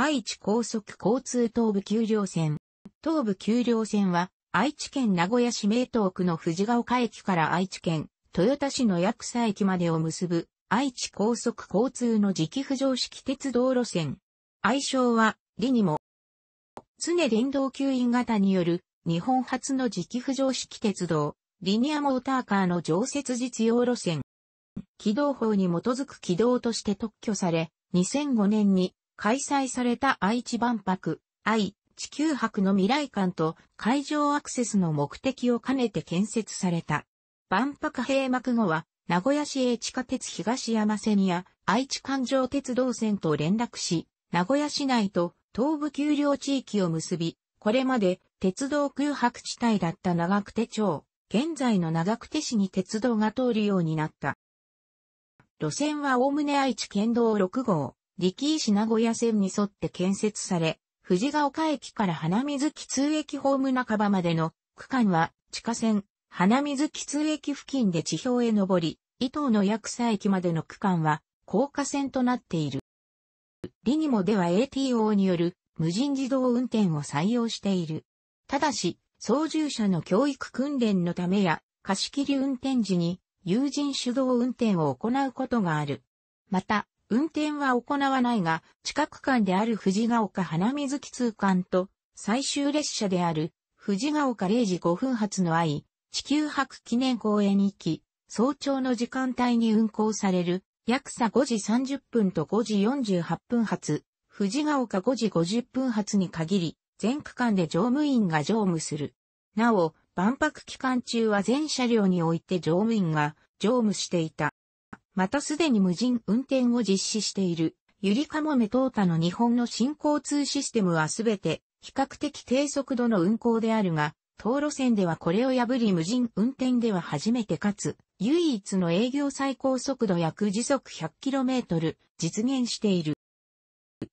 愛知高速交通東部丘陵線。東部丘陵線は、愛知県名古屋市名東区の藤ヶ丘駅から愛知県、豊田市の薬草駅までを結ぶ、愛知高速交通の磁気浮上式鉄道路線。愛称は、リニモ。常電動吸引型による、日本初の磁気浮上式鉄道、リニアモーターカーの常設実用路線。軌道法に基づく軌道として特許され、2005年に開催された愛知万博、愛、地球博の未来館と会場アクセスの目的を兼ねて建設された。万博閉幕後は、名古屋市営地下鉄東山線や愛知環状鉄道線と連絡し、名古屋市内と東部丘陵地域を結び、これまで鉄道空白地帯だった長久手町、現在の長久手市に鉄道が通るようになった。路線はおおむね愛知県道6号、力石名古屋線に沿って建設され、藤ヶ丘駅から花水木通駅ホーム半ばまでの区間は地下線、花水木通駅付近で地表へ上り、伊東の薬草駅までの区間は高架線となっている。リニモでは ATO による無人自動運転を採用している。ただし、操縦者の教育訓練のためや、貸し切り運転時に、有人手動運転を行うことがある。また、運転は行わないが、近く間である藤ヶ丘花水木通館と、最終列車である藤ヶ丘0時5分発の愛、地球博記念公園行き、早朝の時間帯に運行される、約さ5時30分と5時48分発、藤ヶ丘5時50分発に限り、全区間で乗務員が乗務する。なお、万博期間中は全車両において乗務員が乗務していた。またすでに無人運転を実施している、ゆりかもめトータの日本の新交通システムはすべて比較的低速度の運行であるが、当路線ではこれを破り無人運転では初めてかつ、唯一の営業最高速度約時速 100km 実現している。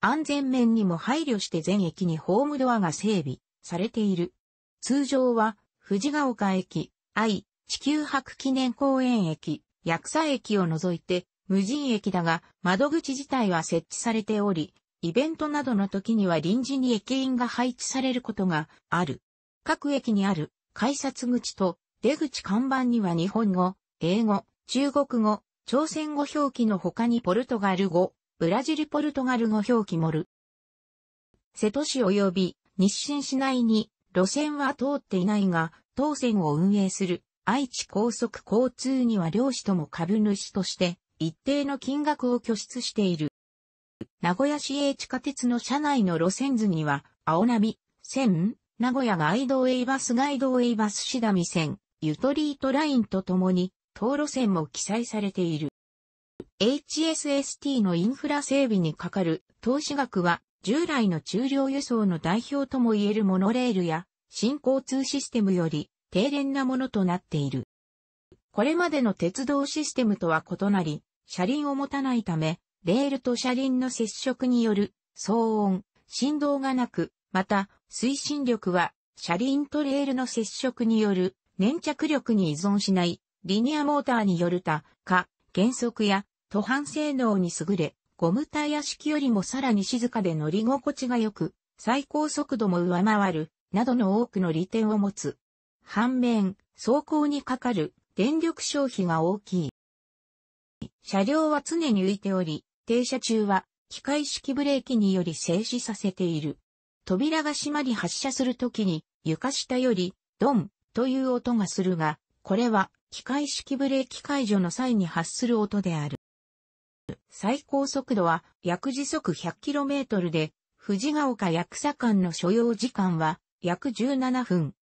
安全面にも配慮して全駅にホームドアが整備されている。通常は、藤ヶ丘駅、愛、地球博記念公園駅、薬剤駅を除いて無人駅だが、窓口自体は設置されており、イベントなどの時には臨時に駅員が配置されることがある。各駅にある改札口と出口看板には日本語、英語、中国語、朝鮮語表記の他にポルトガル語、ブラジルポルトガル語表記もる。瀬戸市及び日清市内に路線は通っていないが、当線を運営する愛知高速交通には漁師とも株主として一定の金額を拠出している。名古屋市営地下鉄の車内の路線図には、青波、線、名古屋ガイドウェイバスガイドウェイバスシダミ線、ユトリートラインとともに、当路線も記載されている。HSST のインフラ整備にかかる投資額は、従来の中量輸送の代表ともいえるモノレールや、新交通システムより低廉なものとなっている。これまでの鉄道システムとは異なり、車輪を持たないため、レールと車輪の接触による騒音、振動がなく、また推進力は車輪とレールの接触による粘着力に依存しないリニアモーターによる他、か、減速や途半性能に優れ、ゴムタイヤ式よりもさらに静かで乗り心地が良く、最高速度も上回る、などの多くの利点を持つ。反面、走行にかかる電力消費が大きい。車両は常に浮いており、停車中は機械式ブレーキにより静止させている。扉が閉まり発車するときに床下よりドンという音がするが、これは機械式ブレーキ解除の際に発する音である。最高速度は約時速 100km で、富士ヶ丘役草間の所要時間は約17分。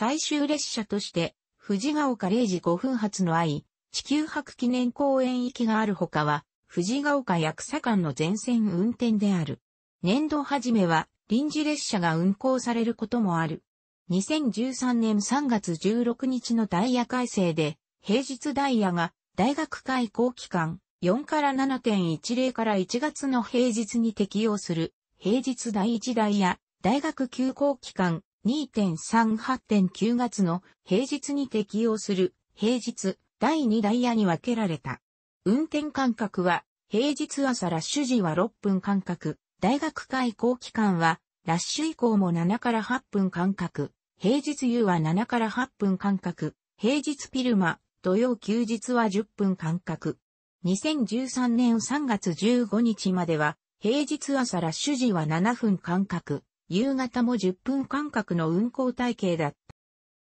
最終列車として、藤ヶ丘0時5分発の愛、地球博記念公園行きがあるほかは、藤ヶ丘役佐間の全線運転である。年度初めは、臨時列車が運行されることもある。2013年3月16日のダイヤ改正で、平日ダイヤが大学開校期間4から7.10から1月の平日に適用する平日第1ダイヤ、大学休校期間2.38.9月の平日に適用する平日第2ダイヤに分けられた。運転間隔は平日朝ラッシュ時は6分間隔、大学開校期間はラッシュ以降も7から8分間隔、平日夕は7から8分間隔、平日ピルマ、土曜休日は10分間隔。2013年3月15日までは平日朝ラッシュ時は7分間隔、夕方も10分間隔の運行体系だっ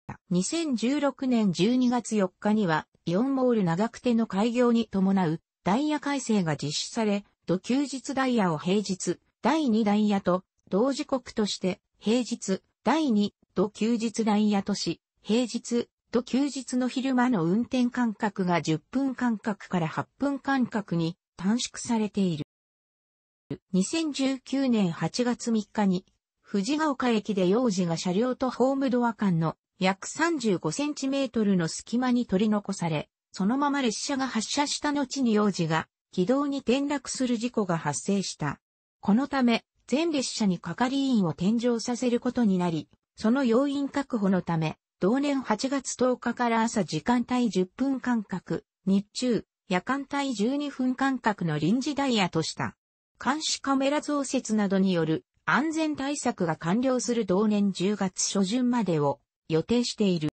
た。2016年12月4日には、イオンモール長久手の開業に伴うダイヤ改正が実施され、土休日ダイヤを平日、第2ダイヤと、同時刻として、平日、第2、土休日ダイヤとし、平日、土休日の昼間の運転間隔が10分間隔から8分間隔に短縮されている。2019年8月3日に藤ヶ丘駅で幼児が車両とホームドア間の約35センチメートルの隙間に取り残され、そのまま列車が発車した後に幼児が軌道に転落する事故が発生した。このため、全列車に係員を転乗させることになり、その要因確保のため、同年8月10日から朝時間帯10分間隔、日中、夜間帯12分間隔の臨時ダイヤとした。監視カメラ増設などによる安全対策が完了する同年10月初旬までを予定している。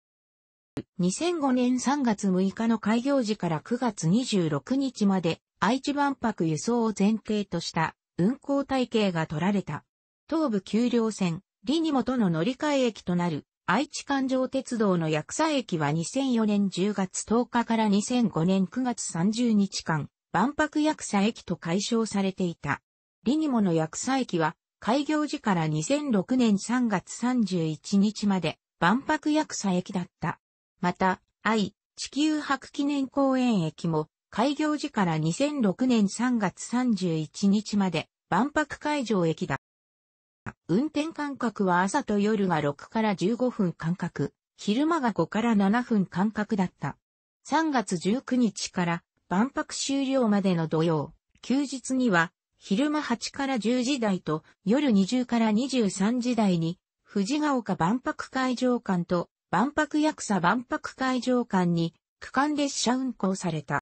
2005年3月6日の開業時から9月26日まで愛知万博輸送を前提とした運行体系が取られた。東部丘陵線、リニモとの乗り換え駅となる愛知環状鉄道の薬草駅は2004年10月10日から2005年9月30日間、万博薬草駅と解消されていた。リニモの薬草駅は開業時から2006年3月31日まで万博役者駅だった。また、愛、地球博記念公園駅も開業時から2006年3月31日まで万博会場駅だ。運転間隔は朝と夜が6から15分間隔、昼間が5から7分間隔だった。3月19日から万博終了までの土曜、休日には昼間8から10時台と夜20から23時台に、藤ヶ丘万博会場間と万博役者万博会場間に区間列車運行された。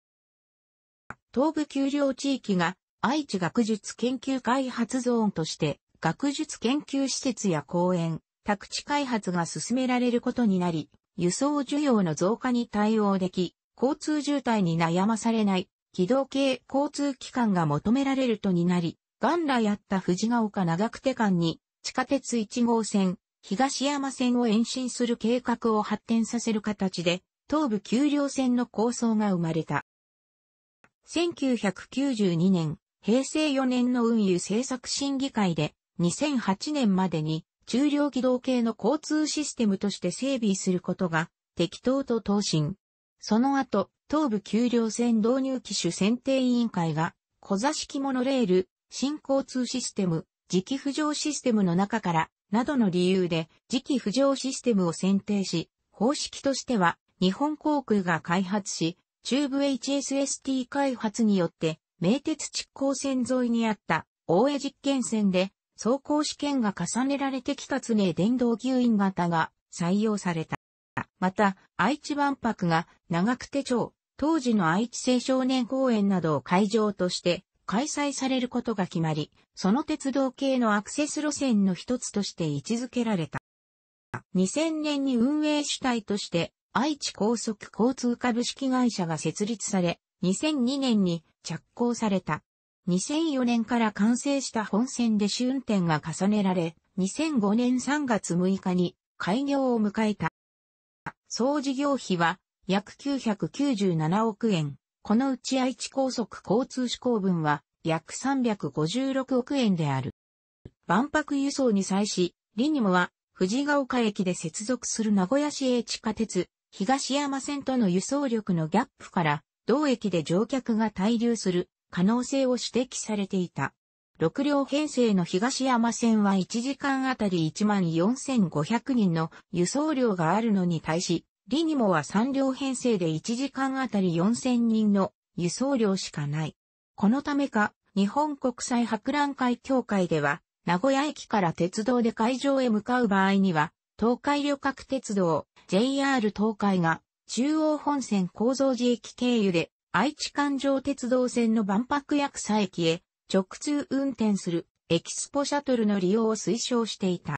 東部丘陵地域が愛知学術研究開発ゾーンとして学術研究施設や公園、宅地開発が進められることになり、輸送需要の増加に対応でき、交通渋滞に悩まされない機動系交通機関が求められるとになり、元来あった藤ヶ丘長久手間に地下鉄1号線、東山線を延伸する計画を発展させる形で、東部丘陵線の構想が生まれた。1992年、平成4年の運輸政策審議会で、2008年までに中量機動系の交通システムとして整備することが適当と答申。その後、東部丘陵線導入機種選定委員会が、小座式モノレール、新交通システム、磁気浮上システムの中から、などの理由で磁気浮上システムを選定し、方式としては、日本航空が開発し、中部 HSST 開発によって、名鉄蓄光線沿いにあった大江実験線で走行試験が重ねられてきた常電動吸引型が採用された。また、愛知万博が長久手町当時の愛知青少年公園などを会場として開催されることが決まり、その鉄道系のアクセス路線の一つとして位置づけられた。2000年に運営主体として愛知高速交通株式会社が設立され、2002年に着工された。2004年から完成した本線で試運転が重ねられ、2005年3月6日に開業を迎えた。総事業費は約997億円。このうち愛知高速交通施行分は約356億円である。万博輸送に際し、リニモは藤ヶ丘駅で接続する名古屋市営地下鉄、東山線との輸送力のギャップから、同駅で乗客が滞留する可能性を指摘されていた。6両編成の東山線は1時間あたり14,500人の輸送量があるのに対し、リニモは3両編成で1時間あたり4000人の輸送量しかない。このためか、日本国際博覧会協会では、名古屋駅から鉄道で会場へ向かう場合には、東海旅客鉄道 JR 東海が中央本線構造寺駅経由で愛知環状鉄道線の万博薬佐駅へ直通運転するエキスポシャトルの利用を推奨していた。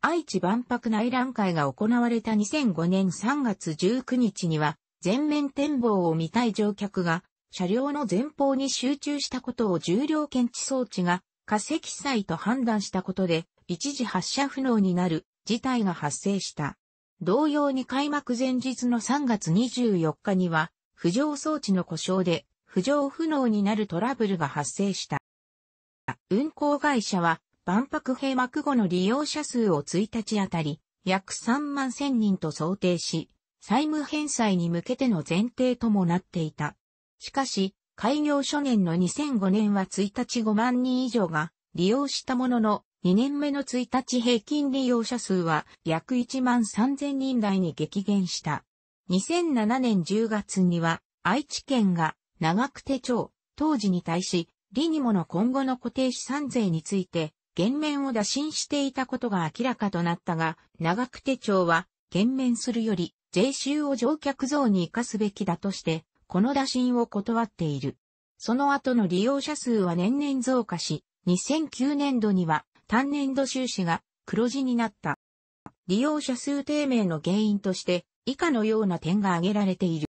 愛知万博内覧会が行われた2005年3月19日には、全面展望を見たい乗客が、車両の前方に集中したことを重量検知装置が、化石祭と判断したことで、一時発射不能になる事態が発生した。同様に開幕前日の3月24日には、浮上装置の故障で、浮上不能になるトラブルが発生した。運行会社は、万博閉幕後の利用者数を1日あたり約3万1000人と想定し、債務返済に向けての前提ともなっていた。しかし、開業初年の2005年は1日5万人以上が利用したものの、2年目の1日平均利用者数は約1万3000人台に激減した。2007年10月には愛知県が長久手町、当時に対し、リニモの今後の固定資産税について減免を打診していたことが明らかとなったが、長久手町は減免するより税収を乗客増に生かすべきだとして、この打診を断っている。その後の利用者数は年々増加し、2009年度には単年度収支が黒字になった。利用者数低迷の原因として、以下のような点が挙げられている。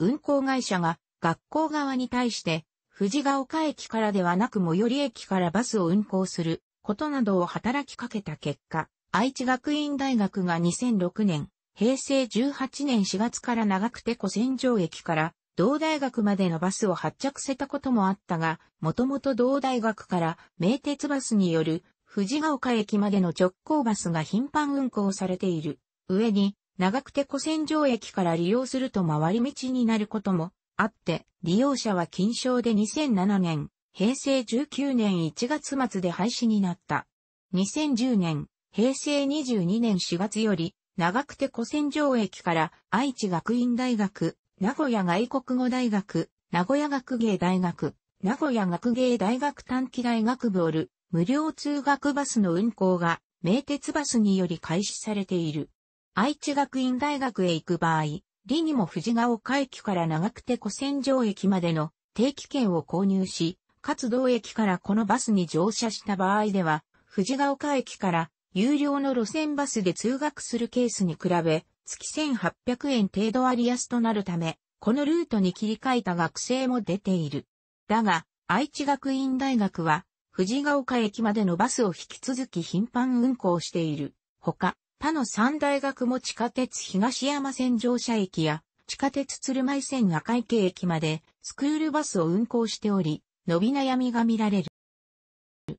運行会社が学校側に対して、藤ヶ丘駅からではなく最寄り駅からバスを運行することなどを働きかけた結果、愛知学院大学が2006年、平成18年4月から長久手古戦場駅から同大学までのバスを発着せたこともあったが、もともと同大学から名鉄バスによる藤ヶ丘駅までの直行バスが頻繁運行されている。上に、長久手古戦場駅から利用すると回り道になることもあって、利用者は禁賞で2007年、平成19年1月末で廃止になった。2010年、平成22年4月より、長久手古戦場駅から愛知学院大学、名古屋外国語大学、名古屋学芸大学、名古屋学芸大学短期大学部おる、無料通学バスの運行が、名鉄バスにより開始されている。愛知学院大学へ行く場合、理にも藤ヶ丘駅から長久手古戦場駅までの定期券を購入し、活動駅からこのバスに乗車した場合では、藤ヶ丘駅から有料の路線バスで通学するケースに比べ、月1800円程度割安となるため、このルートに切り替えた学生も出ている。だが、愛知学院大学は、藤ヶ丘駅までのバスを引き続き頻繁運行している。ほか、他の三大学も地下鉄東山線乗車駅や、地下鉄鶴舞線赤池駅までスクールバスを運行しており、伸び悩みが見られる。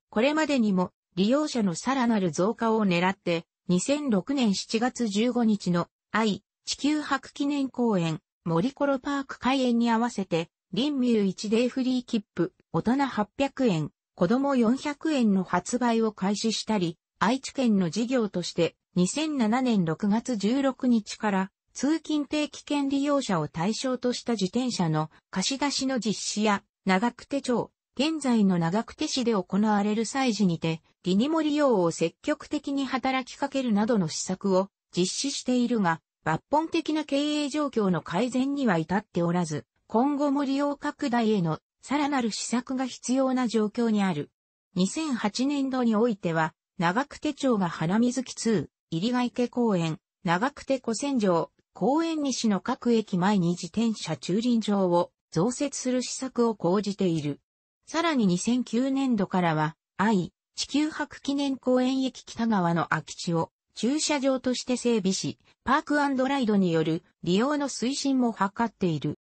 これまでにも利用者のさらなる増加を狙って、2006年7月15日の愛地球博記念公園森コロパーク開園に合わせて、林ミュ1デイフリー切符、大人800円、子供400円の発売を開始したり、愛知県の事業として2007年6月16日から通勤定期券利用者を対象とした自転車の貸し出しの実施や長久手町、現在の長久手市で行われる祭事にて、リニモ利用を積極的に働きかけるなどの施策を実施しているが、抜本的な経営状況の改善には至っておらず、今後も利用拡大へのさらなる施策が必要な状況にある。2008年度においては、長久手町が花水木2、入ヶ池公園、長久手古戦場、公園西の各駅前に自転車駐輪場を増設する施策を講じている。さらに2009年度からは、愛、地球博記念公園駅北側の空き地を駐車場として整備し、パークライドによる利用の推進も図っている。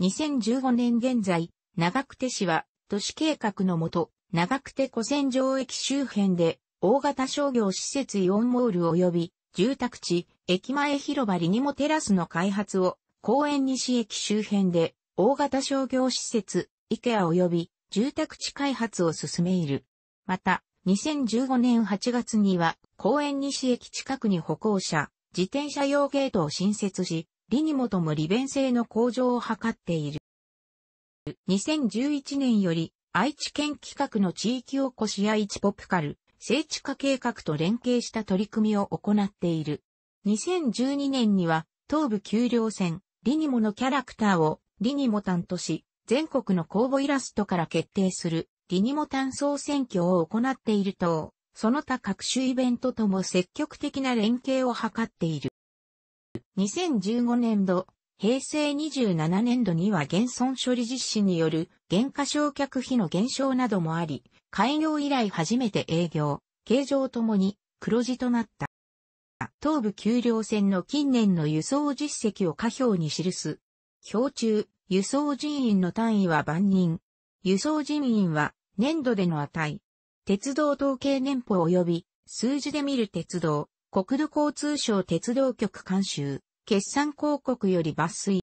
2015年現在、長久手市は都市計画のもと、長久手古戦場駅周辺で大型商業施設イオンモール及び住宅地、駅前広場リニモテラスの開発を公園西駅周辺で大型商業施設、イケア及び住宅地開発を進めいる。また、2015年8月には、公園西駅近くに歩行者、自転車用ゲートを新設し、リにもとも利便性の向上を図っている。2011年より、愛知県企画の地域おこしや知ポプカル、聖地化計画と連携した取り組みを行っている。2012年には、東部丘陵線、リニモのキャラクターをリニモタンとし、全国の公募イラストから決定するリニモタン総選挙を行っていると、その他各種イベントとも積極的な連携を図っている。2015年度、平成27年度には減損処理実施による減価償却費の減少などもあり、開業以来初めて営業、形状ともに黒字となった。東部丘陵線の近年の輸送実績を下表に記す表中、輸送人員の単位は万人。輸送人員は年度での値。鉄道統計年報及び数字で見る鉄道、国土交通省鉄道局監修、決算広告より抜粋。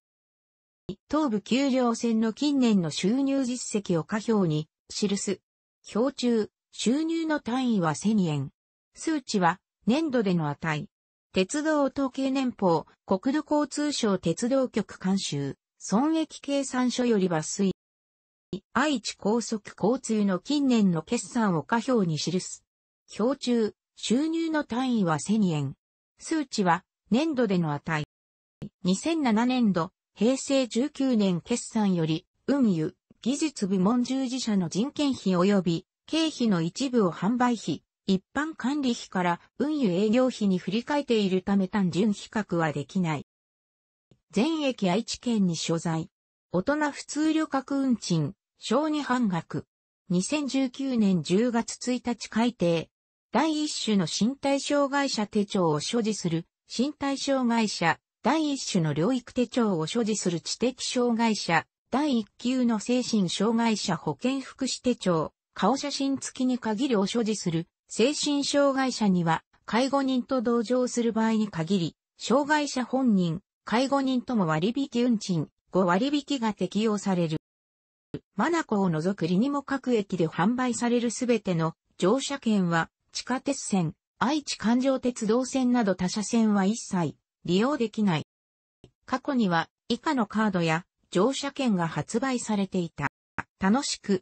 東部丘陵線の近年の収入実績を下表に記す。表中、収入の単位は1000円。数値は年度での値。鉄道統計年報、国土交通省鉄道局監修、損益計算書より抜粋。愛知高速交通の近年の決算を下表に記す。表中、収入の単位は1000円。数値は年度での値。2007年度、平成19年決算より、運輸、技術部門従事者の人件費及び経費の一部を販売費、一般管理費から運輸営業費に振り替えているため単純比較はできない。全駅愛知県に所在。大人普通旅客運賃、小児半額。2019年10月1日改定。第一種の身体障害者手帳を所持する、身体障害者、第一種の療育手帳を所持する知的障害者、第一級の精神障害者保健福祉手帳、顔写真付きに限りを所持する精神障害者には、介護人と同乗する場合に限り、障害者本人、介護人とも割引運賃、5割引が適用される。マナコを除くリニモ各駅で販売されるすべての乗車券は、地下鉄線、愛知環状鉄道線など他車線は一切利用できない。過去には以下のカードや乗車券が発売されていた。楽しく